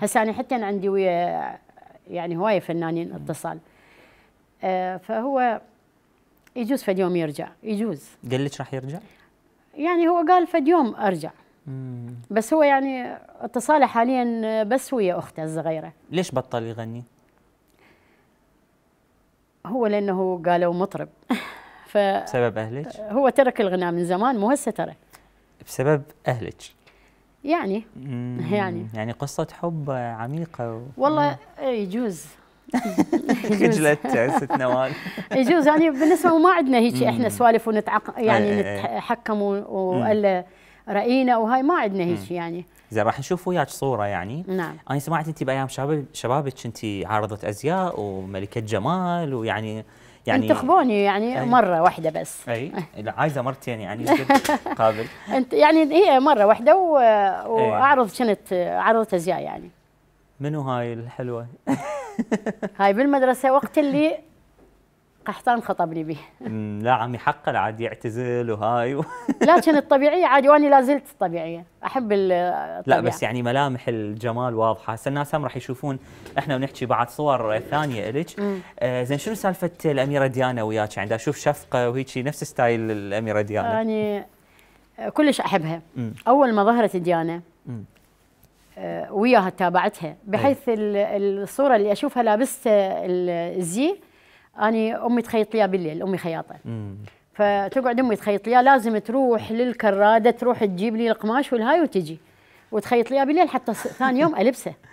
هسه انا حتى أنا عندي ويا يعني هوايه فنانين اتصال آه فهو يجوز فد يوم يرجع يجوز قال لك راح يرجع؟ يعني هو قال فد يوم ارجع مم. بس هو يعني اتصاله حاليا بس ويا اخته الصغيره ليش بطل يغني؟ هو لانه قالوا مطرب ف بسبب اهلك؟ هو ترك الغناء من زمان مو هسه ترك بسبب اهلك يعني يعني يعني قصة حب عميقة و... والله إيه، يجوز خجلت ست نوال يجوز يعني بالنسبة وما عندنا هيك احنا سوالف ونتعق يعني إيه، إيه، نتحكم والا رأينا وهاي ما عندنا هيك يعني زين راح نشوف وياك صوره يعني نعم انا سمعت انت بايام شباب شبابك انت عارضه ازياء وملكه جمال ويعني يعني انتخبوني يعني أي. مره واحده بس اي لا عايزه مرتين يعني قابل انت يعني هي مره واحده و... واعرض شنت عرضت ازياء يعني منو هاي الحلوه هاي بالمدرسه وقت اللي قحطان خطبني به لا عمي حقا عاد يعتزل وهاي و... لكن الطبيعيه عادي وانا لا زلت طبيعيه احب الطبيعه لا بس يعني ملامح الجمال واضحه هسه الناس هم راح يشوفون احنا ونحكي بعد صور ثانيه لك آه زين شنو سالفه الاميره ديانا وياك عندها يعني اشوف شفقه وهيك نفس ستايل الاميره ديانا يعني كلش احبها مم. اول ما ظهرت ديانا آه، وياها تابعتها بحيث الصوره اللي اشوفها لابسه الزي أنا أمي تخيط لي بالليل أمي خياطة فتقعد أمي تخيط لي لازم تروح للكرادة تروح تجيب لي القماش والهاي وتجي وتخيط لي بالليل حتى ثاني يوم ألبسه